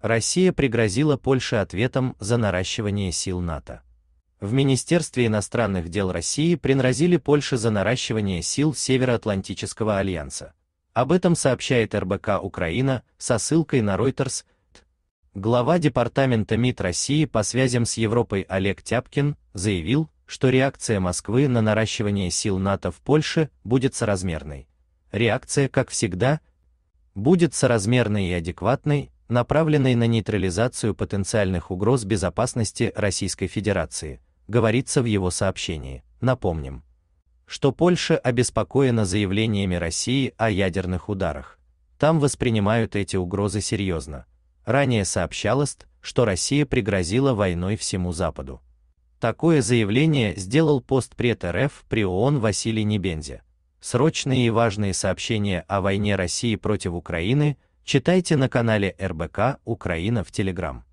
Россия пригрозила Польше ответом за наращивание сил НАТО. В Министерстве иностранных дел России принразили Польше за наращивание сил Североатлантического альянса. Об этом сообщает РБК Украина со ссылкой на Reuters. Глава департамента МИД России по связям с Европой Олег Тяпкин заявил, что реакция Москвы на наращивание сил НАТО в Польше будет соразмерной. Реакция, как всегда, будет соразмерной и адекватной, направленной на нейтрализацию потенциальных угроз безопасности Российской Федерации, говорится в его сообщении. Напомним, что Польша обеспокоена заявлениями России о ядерных ударах. Там воспринимают эти угрозы серьезно. Ранее сообщалось, что Россия пригрозила войной всему Западу. Такое заявление сделал постпред РФ при ООН Василий Небензя. Срочные и важные сообщения о войне России против Украины Читайте на канале РБК Украина в Telegram.